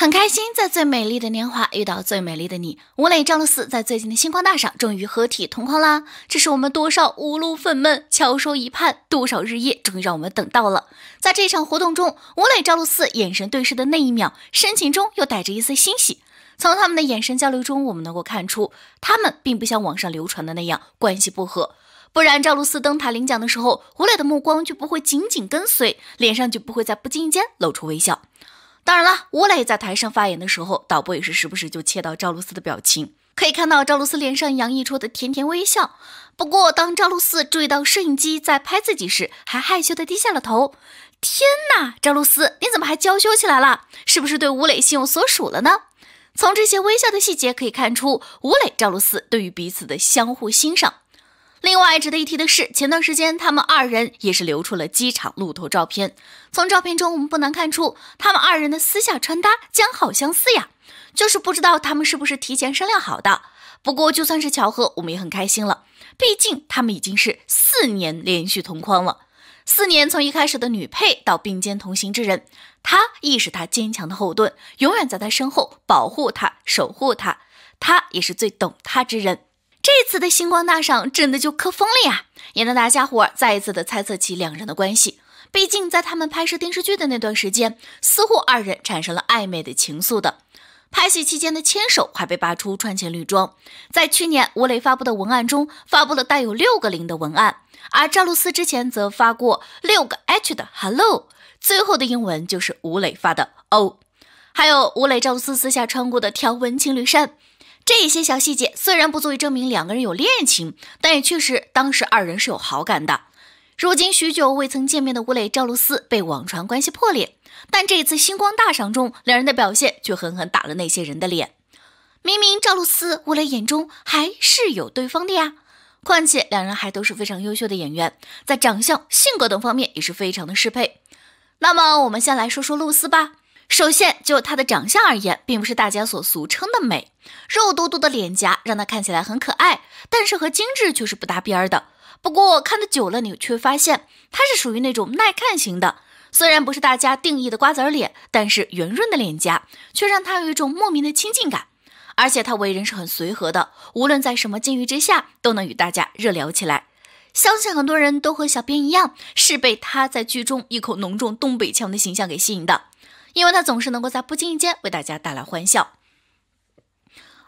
很开心在最美丽的年华遇到最美丽的你。吴磊、赵露思在最近的星光大赏终于合体同框啦！这是我们多少无路愤懑、翘首以盼，多少日夜终于让我们等到了。在这场活动中，吴磊、赵露思眼神对视的那一秒，深情中又带着一丝欣喜。从他们的眼神交流中，我们能够看出，他们并不像网上流传的那样关系不和，不然赵露思登台领奖的时候，吴磊的目光就不会紧紧跟随，脸上就不会在不经意间露出微笑。当然了，吴磊在台上发言的时候，导播也是时不时就切到赵露思的表情，可以看到赵露思脸上洋溢出的甜甜微笑。不过，当赵露思注意到摄影机在拍自己时，还害羞的低下了头。天哪，赵露思，你怎么还娇羞起来了？是不是对吴磊心有所属了呢？从这些微笑的细节可以看出，吴磊、赵露思对于彼此的相互欣赏。另外值得一提的是，前段时间他们二人也是流出了机场路透照片。从照片中，我们不难看出，他们二人的私下穿搭将好相似呀。就是不知道他们是不是提前商量好的。不过就算是巧合，我们也很开心了。毕竟他们已经是四年连续同框了。四年，从一开始的女配到并肩同行之人，他亦是他坚强的后盾，永远在他身后保护他、守护他。他也是最懂他之人。这次的星光大赏真的就磕疯了呀！也让大家伙再一次的猜测起两人的关系。毕竟在他们拍摄电视剧的那段时间，似乎二人产生了暧昧的情愫的。拍戏期间的牵手还被扒出穿情侣装。在去年吴磊发布的文案中发布了带有六个零的文案，而赵露思之前则发过六个 H 的 Hello，最后的英文就是吴磊发的 O。还有吴磊赵露思私下穿过的条纹情侣衫。这些小细节虽然不足以证明两个人有恋情，但也确实当时二人是有好感的。如今许久未曾见面的吴磊、赵露思被网传关系破裂，但这一次星光大赏中，两人的表现却狠狠打了那些人的脸。明明赵露思、吴磊眼中还是有对方的呀！况且两人还都是非常优秀的演员，在长相、性格等方面也是非常的适配。那么我们先来说说露思吧。首先，就他的长相而言，并不是大家所俗称的美，肉嘟嘟的脸颊让他看起来很可爱，但是和精致却是不搭边的。不过看的久了，你却发现他是属于那种耐看型的。虽然不是大家定义的瓜子脸，但是圆润的脸颊却让他有一种莫名的亲近感。而且他为人是很随和的，无论在什么境遇之下，都能与大家热聊起来。相信很多人都和小编一样，是被他在剧中一口浓重东北腔的形象给吸引的。因为他总是能够在不经意间为大家带来欢笑，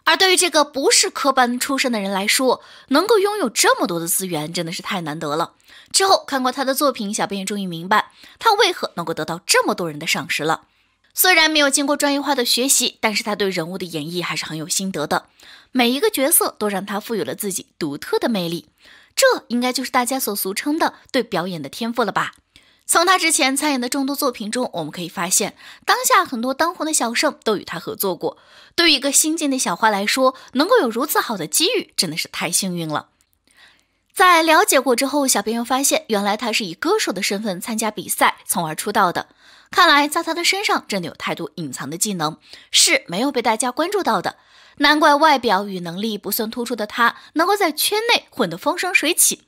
而对于这个不是科班出身的人来说，能够拥有这么多的资源，真的是太难得了。之后看过他的作品，小编也终于明白他为何能够得到这么多人的赏识了。虽然没有经过专业化的学习，但是他对人物的演绎还是很有心得的。每一个角色都让他赋予了自己独特的魅力，这应该就是大家所俗称的对表演的天赋了吧。从他之前参演的众多作品中，我们可以发现，当下很多当红的小生都与他合作过。对于一个新晋的小花来说，能够有如此好的机遇，真的是太幸运了。在了解过之后，小编又发现，原来他是以歌手的身份参加比赛，从而出道的。看来，在他的身上真的有太多隐藏的技能是没有被大家关注到的。难怪外表与能力不算突出的他，能够在圈内混得风生水起。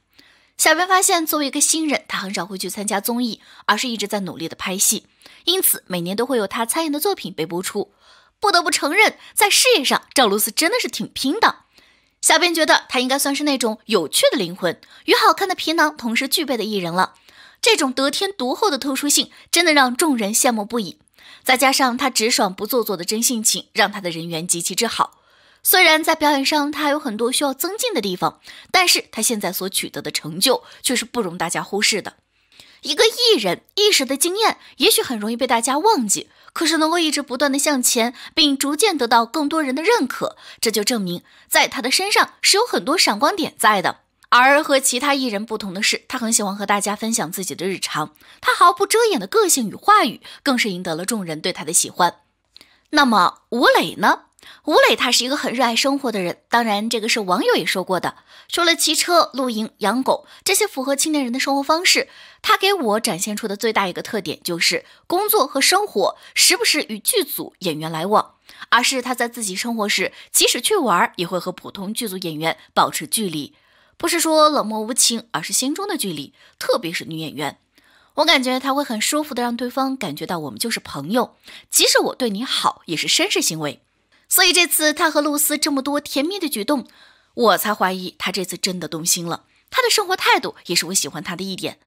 小编发现，作为一个新人，他很少会去参加综艺，而是一直在努力的拍戏。因此，每年都会有他参演的作品被播出。不得不承认，在事业上，赵露思真的是挺拼的。小编觉得，他应该算是那种有趣的灵魂与好看的皮囊同时具备的艺人了。这种得天独厚的特殊性，真的让众人羡慕不已。再加上他直爽不做作的真性情，让他的人缘极其之好。虽然在表演上他有很多需要增进的地方，但是他现在所取得的成就却是不容大家忽视的。一个艺人一时的经验也许很容易被大家忘记，可是能够一直不断的向前，并逐渐得到更多人的认可，这就证明在他的身上是有很多闪光点在的。而和其他艺人不同的是，他很喜欢和大家分享自己的日常，他毫不遮掩的个性与话语，更是赢得了众人对他的喜欢。那么吴磊呢？吴磊他是一个很热爱生活的人，当然这个是网友也说过的，除了骑车、露营、养狗这些符合青年人的生活方式。他给我展现出的最大一个特点就是工作和生活时不时与剧组演员来往，而是他在自己生活时，即使去玩也会和普通剧组演员保持距离，不是说冷漠无情，而是心中的距离，特别是女演员，我感觉他会很舒服的让对方感觉到我们就是朋友，即使我对你好也是绅士行为。所以这次他和露丝这么多甜蜜的举动，我才怀疑他这次真的动心了。他的生活态度也是我喜欢他的一点，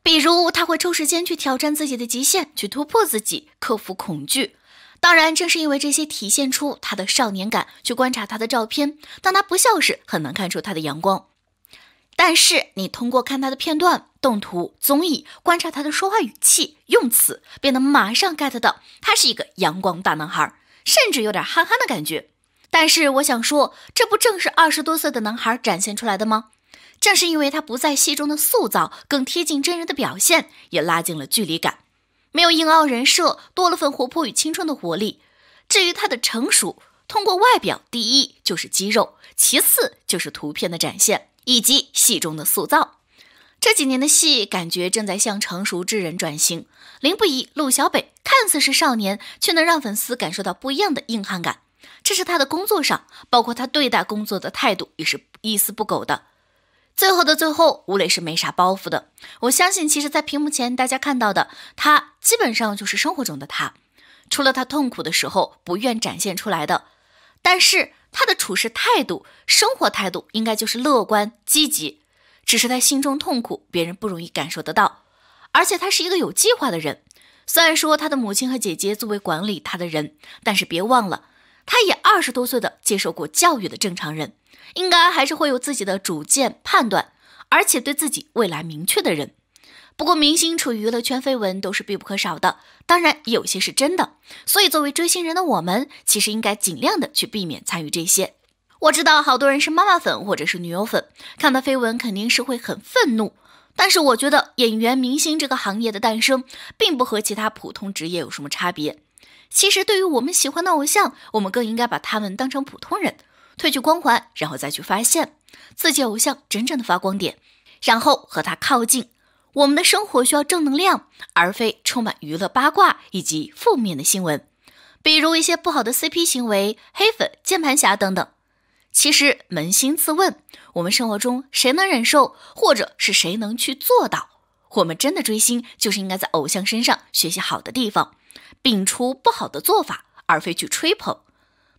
比如他会抽时间去挑战自己的极限，去突破自己，克服恐惧。当然，正是因为这些体现出他的少年感。去观察他的照片，当他不笑时很难看出他的阳光。但是你通过看他的片段、动图、综艺，观察他的说话语气、用词，便能马上 get 到他是一个阳光大男孩。甚至有点憨憨的感觉，但是我想说，这不正是二十多岁的男孩展现出来的吗？正是因为他不在戏中的塑造更贴近真人的表现，也拉近了距离感，没有硬凹人设，多了份活泼与青春的活力。至于他的成熟，通过外表，第一就是肌肉，其次就是图片的展现以及戏中的塑造。这几年的戏，感觉正在向成熟之人转型。林不疑、陆小北看似是少年，却能让粉丝感受到不一样的硬汉感。这是他的工作上，包括他对待工作的态度也是一丝不苟的。最后的最后，吴磊是没啥包袱的。我相信，其实，在屏幕前大家看到的他，基本上就是生活中的他，除了他痛苦的时候不愿展现出来的。但是，他的处事态度、生活态度，应该就是乐观积极。只是他心中痛苦，别人不容易感受得到。而且他是一个有计划的人。虽然说他的母亲和姐姐作为管理他的人，但是别忘了，他也二十多岁的接受过教育的正常人，应该还是会有自己的主见、判断，而且对自己未来明确的人。不过，明星处于娱乐圈，绯闻都是必不可少的，当然有些是真的。所以，作为追星人的我们，其实应该尽量的去避免参与这些。我知道好多人是妈妈粉或者是女友粉，看到绯闻肯定是会很愤怒。但是我觉得演员、明星这个行业的诞生，并不和其他普通职业有什么差别。其实对于我们喜欢的偶像，我们更应该把他们当成普通人，褪去光环，然后再去发现自己偶像真正的发光点，然后和他靠近。我们的生活需要正能量，而非充满娱乐八卦以及负面的新闻，比如一些不好的 CP 行为、黑粉、键盘侠等等。其实，扪心自问，我们生活中谁能忍受，或者是谁能去做到？我们真的追星，就是应该在偶像身上学习好的地方，摒除不好的做法，而非去吹捧。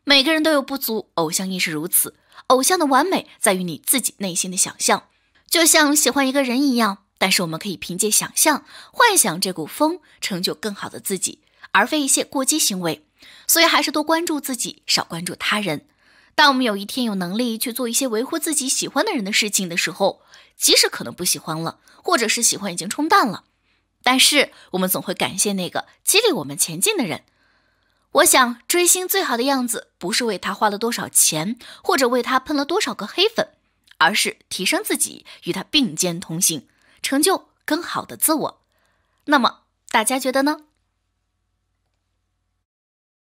每个人都有不足，偶像亦是如此。偶像的完美在于你自己内心的想象，就像喜欢一个人一样。但是我们可以凭借想象、幻想这股风，成就更好的自己，而非一些过激行为。所以，还是多关注自己，少关注他人。当我们有一天有能力去做一些维护自己喜欢的人的事情的时候，即使可能不喜欢了，或者是喜欢已经冲淡了，但是我们总会感谢那个激励我们前进的人。我想追星最好的样子，不是为他花了多少钱，或者为他喷了多少个黑粉，而是提升自己，与他并肩同行，成就更好的自我。那么大家觉得呢？